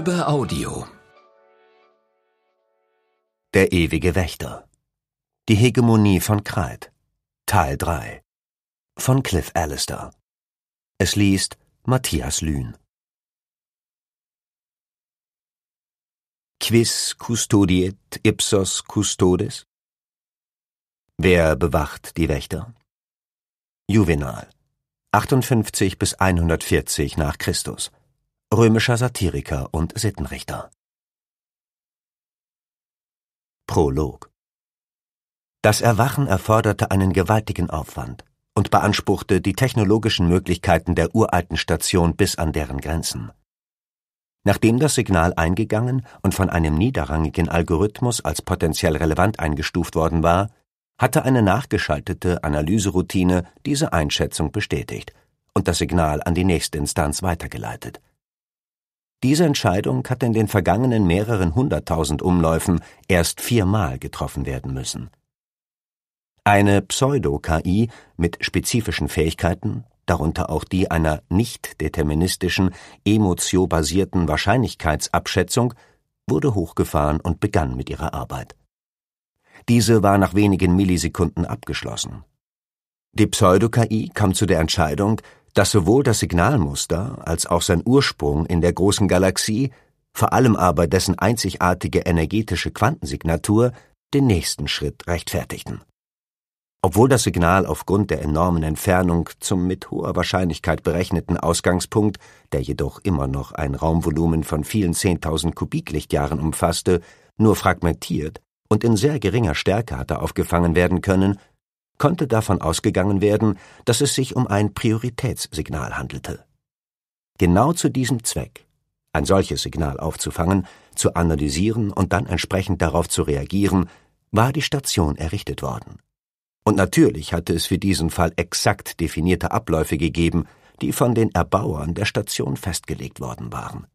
über Audio. Der ewige Wächter. Die Hegemonie von Kreid Teil 3. Von Cliff Allister. Es liest Matthias Lühn. Quis custodiet ipsos custodes? Wer bewacht die Wächter? Juvenal. 58 bis 140 nach Christus römischer Satiriker und Sittenrichter. Prolog Das Erwachen erforderte einen gewaltigen Aufwand und beanspruchte die technologischen Möglichkeiten der uralten Station bis an deren Grenzen. Nachdem das Signal eingegangen und von einem niederrangigen Algorithmus als potenziell relevant eingestuft worden war, hatte eine nachgeschaltete Analyseroutine diese Einschätzung bestätigt und das Signal an die nächste Instanz weitergeleitet. Diese Entscheidung hat in den vergangenen mehreren hunderttausend Umläufen erst viermal getroffen werden müssen. Eine Pseudo-KI mit spezifischen Fähigkeiten, darunter auch die einer nicht-deterministischen, emotiobasierten Wahrscheinlichkeitsabschätzung, wurde hochgefahren und begann mit ihrer Arbeit. Diese war nach wenigen Millisekunden abgeschlossen. Die Pseudo-KI kam zu der Entscheidung, dass sowohl das Signalmuster als auch sein Ursprung in der großen Galaxie, vor allem aber dessen einzigartige energetische Quantensignatur, den nächsten Schritt rechtfertigten. Obwohl das Signal aufgrund der enormen Entfernung zum mit hoher Wahrscheinlichkeit berechneten Ausgangspunkt, der jedoch immer noch ein Raumvolumen von vielen zehntausend Kubiklichtjahren umfasste, nur fragmentiert und in sehr geringer Stärke hatte aufgefangen werden können, konnte davon ausgegangen werden, dass es sich um ein Prioritätssignal handelte. Genau zu diesem Zweck, ein solches Signal aufzufangen, zu analysieren und dann entsprechend darauf zu reagieren, war die Station errichtet worden. Und natürlich hatte es für diesen Fall exakt definierte Abläufe gegeben, die von den Erbauern der Station festgelegt worden waren.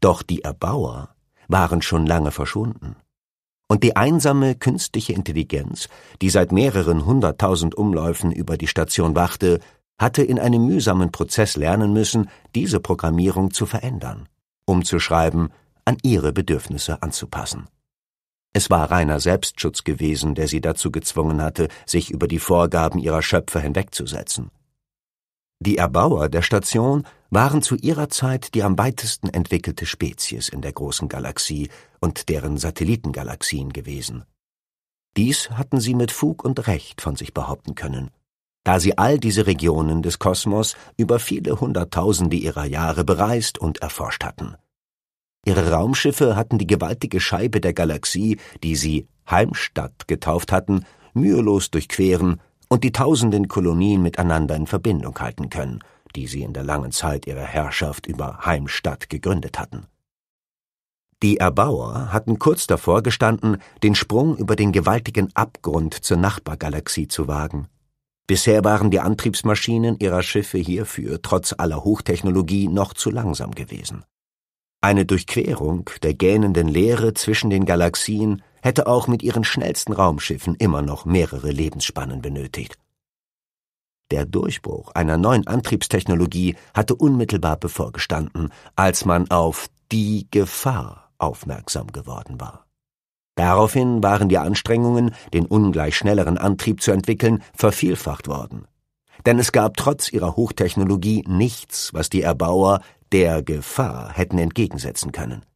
Doch die Erbauer waren schon lange verschwunden. Und die einsame künstliche Intelligenz, die seit mehreren hunderttausend Umläufen über die Station wachte, hatte in einem mühsamen Prozess lernen müssen, diese Programmierung zu verändern, umzuschreiben, an ihre Bedürfnisse anzupassen. Es war reiner Selbstschutz gewesen, der sie dazu gezwungen hatte, sich über die Vorgaben ihrer Schöpfer hinwegzusetzen. Die Erbauer der Station waren zu ihrer Zeit die am weitesten entwickelte Spezies in der großen Galaxie und deren Satellitengalaxien gewesen. Dies hatten sie mit Fug und Recht von sich behaupten können, da sie all diese Regionen des Kosmos über viele Hunderttausende ihrer Jahre bereist und erforscht hatten. Ihre Raumschiffe hatten die gewaltige Scheibe der Galaxie, die sie Heimstadt getauft hatten, mühelos durchqueren und die tausenden Kolonien miteinander in Verbindung halten können – die sie in der langen Zeit ihrer Herrschaft über Heimstatt gegründet hatten. Die Erbauer hatten kurz davor gestanden, den Sprung über den gewaltigen Abgrund zur Nachbargalaxie zu wagen. Bisher waren die Antriebsmaschinen ihrer Schiffe hierfür trotz aller Hochtechnologie noch zu langsam gewesen. Eine Durchquerung der gähnenden Leere zwischen den Galaxien hätte auch mit ihren schnellsten Raumschiffen immer noch mehrere Lebensspannen benötigt. Der Durchbruch einer neuen Antriebstechnologie hatte unmittelbar bevorgestanden, als man auf die Gefahr aufmerksam geworden war. Daraufhin waren die Anstrengungen, den ungleich schnelleren Antrieb zu entwickeln, vervielfacht worden. Denn es gab trotz ihrer Hochtechnologie nichts, was die Erbauer der Gefahr hätten entgegensetzen können.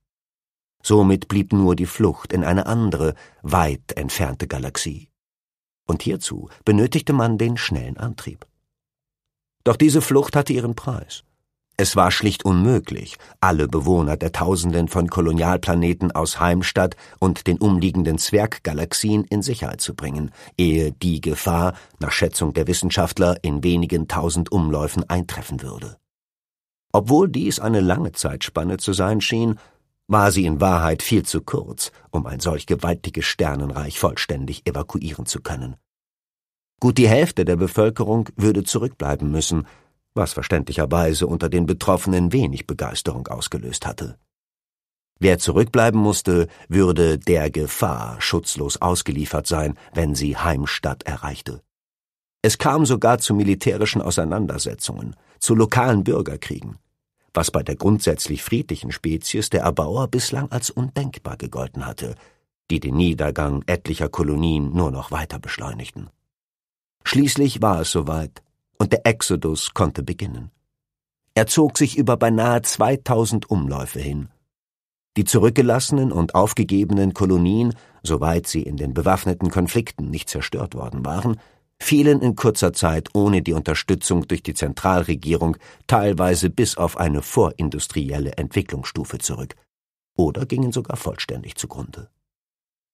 Somit blieb nur die Flucht in eine andere, weit entfernte Galaxie und hierzu benötigte man den schnellen Antrieb. Doch diese Flucht hatte ihren Preis. Es war schlicht unmöglich, alle Bewohner der Tausenden von Kolonialplaneten aus Heimstadt und den umliegenden Zwerggalaxien in Sicherheit zu bringen, ehe die Gefahr, nach Schätzung der Wissenschaftler, in wenigen tausend Umläufen eintreffen würde. Obwohl dies eine lange Zeitspanne zu sein schien, war sie in Wahrheit viel zu kurz, um ein solch gewaltiges Sternenreich vollständig evakuieren zu können. Gut die Hälfte der Bevölkerung würde zurückbleiben müssen, was verständlicherweise unter den Betroffenen wenig Begeisterung ausgelöst hatte. Wer zurückbleiben musste, würde der Gefahr schutzlos ausgeliefert sein, wenn sie Heimstadt erreichte. Es kam sogar zu militärischen Auseinandersetzungen, zu lokalen Bürgerkriegen was bei der grundsätzlich friedlichen Spezies der Erbauer bislang als undenkbar gegolten hatte, die den Niedergang etlicher Kolonien nur noch weiter beschleunigten. Schließlich war es soweit, und der Exodus konnte beginnen. Er zog sich über beinahe 2000 Umläufe hin. Die zurückgelassenen und aufgegebenen Kolonien, soweit sie in den bewaffneten Konflikten nicht zerstört worden waren, fielen in kurzer Zeit ohne die Unterstützung durch die Zentralregierung teilweise bis auf eine vorindustrielle Entwicklungsstufe zurück oder gingen sogar vollständig zugrunde.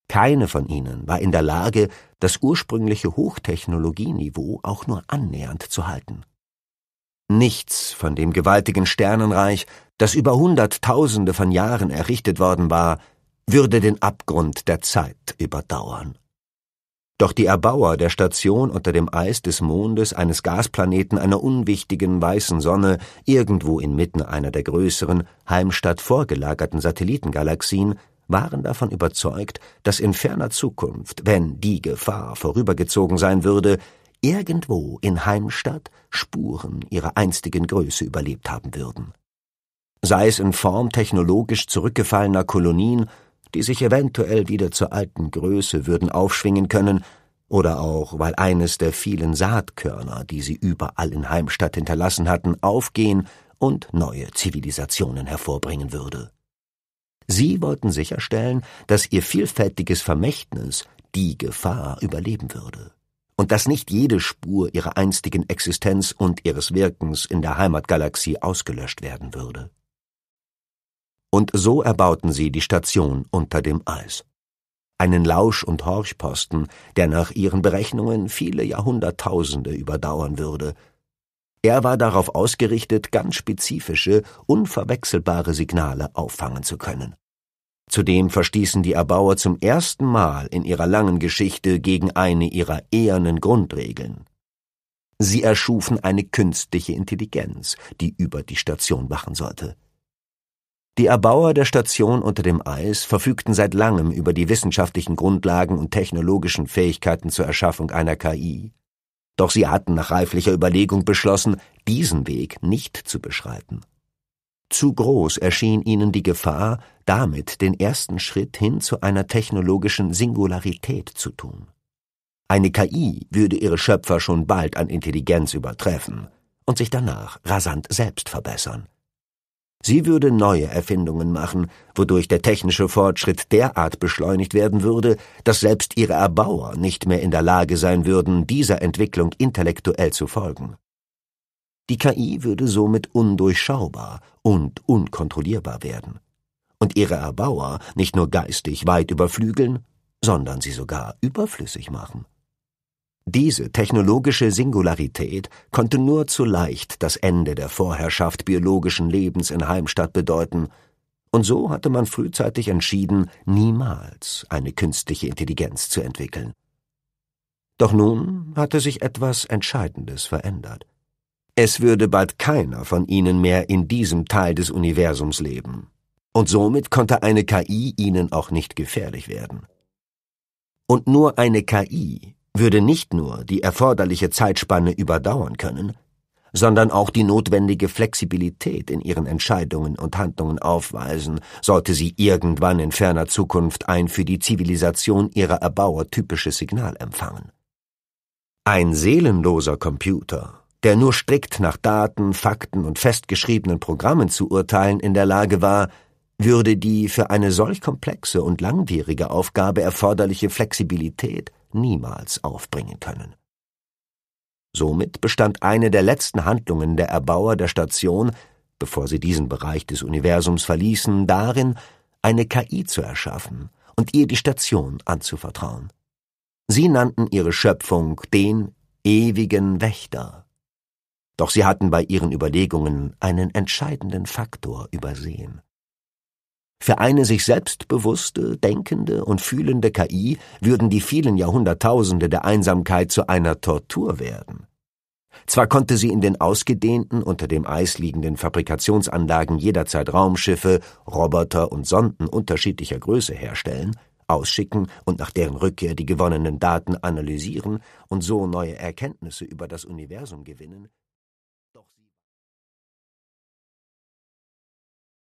Keine von ihnen war in der Lage, das ursprüngliche Hochtechnologieniveau auch nur annähernd zu halten. Nichts von dem gewaltigen Sternenreich, das über Hunderttausende von Jahren errichtet worden war, würde den Abgrund der Zeit überdauern. Doch die Erbauer der Station unter dem Eis des Mondes eines Gasplaneten einer unwichtigen weißen Sonne irgendwo inmitten einer der größeren, Heimstadt vorgelagerten Satellitengalaxien waren davon überzeugt, dass in ferner Zukunft, wenn die Gefahr vorübergezogen sein würde, irgendwo in Heimstadt Spuren ihrer einstigen Größe überlebt haben würden. Sei es in Form technologisch zurückgefallener Kolonien die sich eventuell wieder zur alten Größe würden aufschwingen können, oder auch weil eines der vielen Saatkörner, die sie überall in Heimstadt hinterlassen hatten, aufgehen und neue Zivilisationen hervorbringen würde. Sie wollten sicherstellen, dass ihr vielfältiges Vermächtnis die Gefahr überleben würde und dass nicht jede Spur ihrer einstigen Existenz und ihres Wirkens in der Heimatgalaxie ausgelöscht werden würde und so erbauten sie die Station unter dem Eis. Einen Lausch- und Horchposten, der nach ihren Berechnungen viele Jahrhunderttausende überdauern würde. Er war darauf ausgerichtet, ganz spezifische, unverwechselbare Signale auffangen zu können. Zudem verstießen die Erbauer zum ersten Mal in ihrer langen Geschichte gegen eine ihrer ehernen Grundregeln. Sie erschufen eine künstliche Intelligenz, die über die Station wachen sollte. Die Erbauer der Station unter dem Eis verfügten seit langem über die wissenschaftlichen Grundlagen und technologischen Fähigkeiten zur Erschaffung einer KI. Doch sie hatten nach reiflicher Überlegung beschlossen, diesen Weg nicht zu beschreiten. Zu groß erschien ihnen die Gefahr, damit den ersten Schritt hin zu einer technologischen Singularität zu tun. Eine KI würde ihre Schöpfer schon bald an Intelligenz übertreffen und sich danach rasant selbst verbessern. Sie würde neue Erfindungen machen, wodurch der technische Fortschritt derart beschleunigt werden würde, dass selbst ihre Erbauer nicht mehr in der Lage sein würden, dieser Entwicklung intellektuell zu folgen. Die KI würde somit undurchschaubar und unkontrollierbar werden und ihre Erbauer nicht nur geistig weit überflügeln, sondern sie sogar überflüssig machen. Diese technologische Singularität konnte nur zu leicht das Ende der Vorherrschaft biologischen Lebens in Heimstadt bedeuten, und so hatte man frühzeitig entschieden, niemals eine künstliche Intelligenz zu entwickeln. Doch nun hatte sich etwas Entscheidendes verändert. Es würde bald keiner von ihnen mehr in diesem Teil des Universums leben, und somit konnte eine KI ihnen auch nicht gefährlich werden. Und nur eine KI würde nicht nur die erforderliche Zeitspanne überdauern können, sondern auch die notwendige Flexibilität in ihren Entscheidungen und Handlungen aufweisen, sollte sie irgendwann in ferner Zukunft ein für die Zivilisation ihrer Erbauer typisches Signal empfangen. Ein seelenloser Computer, der nur strikt nach Daten, Fakten und festgeschriebenen Programmen zu urteilen in der Lage war, würde die für eine solch komplexe und langwierige Aufgabe erforderliche Flexibilität niemals aufbringen können. Somit bestand eine der letzten Handlungen der Erbauer der Station, bevor sie diesen Bereich des Universums verließen, darin, eine KI zu erschaffen und ihr die Station anzuvertrauen. Sie nannten ihre Schöpfung den ewigen Wächter. Doch sie hatten bei ihren Überlegungen einen entscheidenden Faktor übersehen. Für eine sich selbstbewusste, denkende und fühlende KI würden die vielen Jahrhunderttausende der Einsamkeit zu einer Tortur werden. Zwar konnte sie in den ausgedehnten, unter dem Eis liegenden Fabrikationsanlagen jederzeit Raumschiffe, Roboter und Sonden unterschiedlicher Größe herstellen, ausschicken und nach deren Rückkehr die gewonnenen Daten analysieren und so neue Erkenntnisse über das Universum gewinnen,